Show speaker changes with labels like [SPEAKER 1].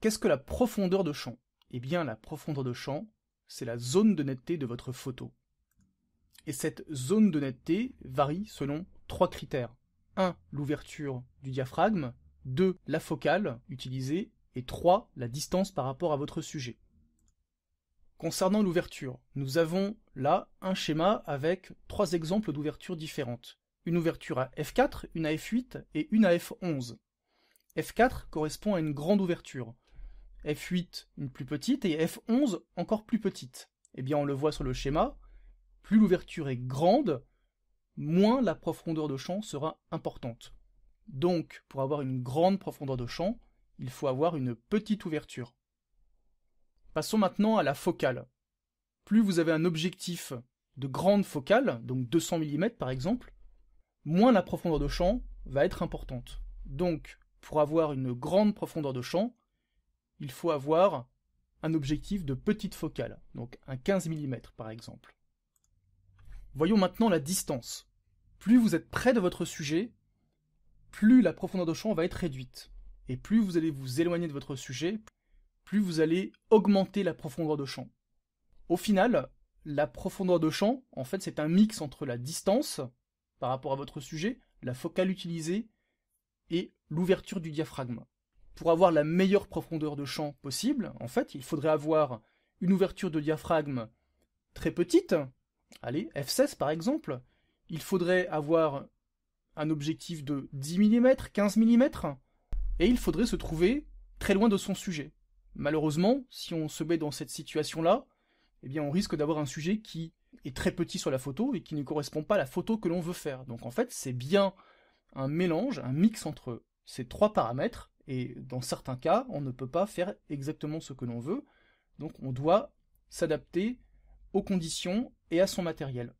[SPEAKER 1] Qu'est-ce que la profondeur de champ Eh bien, la profondeur de champ, c'est la zone de netteté de votre photo. Et cette zone de netteté varie selon trois critères. 1. L'ouverture du diaphragme. 2. La focale utilisée. Et 3. La distance par rapport à votre sujet. Concernant l'ouverture, nous avons là un schéma avec trois exemples d'ouvertures différentes. Une ouverture à F4, une à F8 et une à F11. F4 correspond à une grande ouverture. F8 une plus petite et F11 encore plus petite. Eh bien, on le voit sur le schéma, plus l'ouverture est grande, moins la profondeur de champ sera importante. Donc, pour avoir une grande profondeur de champ, il faut avoir une petite ouverture. Passons maintenant à la focale. Plus vous avez un objectif de grande focale, donc 200 mm par exemple, moins la profondeur de champ va être importante. Donc, pour avoir une grande profondeur de champ, il faut avoir un objectif de petite focale, donc un 15 mm par exemple. Voyons maintenant la distance. Plus vous êtes près de votre sujet, plus la profondeur de champ va être réduite. Et plus vous allez vous éloigner de votre sujet, plus vous allez augmenter la profondeur de champ. Au final, la profondeur de champ, en fait, c'est un mix entre la distance par rapport à votre sujet, la focale utilisée et l'ouverture du diaphragme pour avoir la meilleure profondeur de champ possible, en fait, il faudrait avoir une ouverture de diaphragme très petite, allez, F16 par exemple, il faudrait avoir un objectif de 10 mm, 15 mm, et il faudrait se trouver très loin de son sujet. Malheureusement, si on se met dans cette situation-là, eh bien on risque d'avoir un sujet qui est très petit sur la photo et qui ne correspond pas à la photo que l'on veut faire. Donc en fait, c'est bien un mélange, un mix entre ces trois paramètres et dans certains cas, on ne peut pas faire exactement ce que l'on veut. Donc on doit s'adapter aux conditions et à son matériel.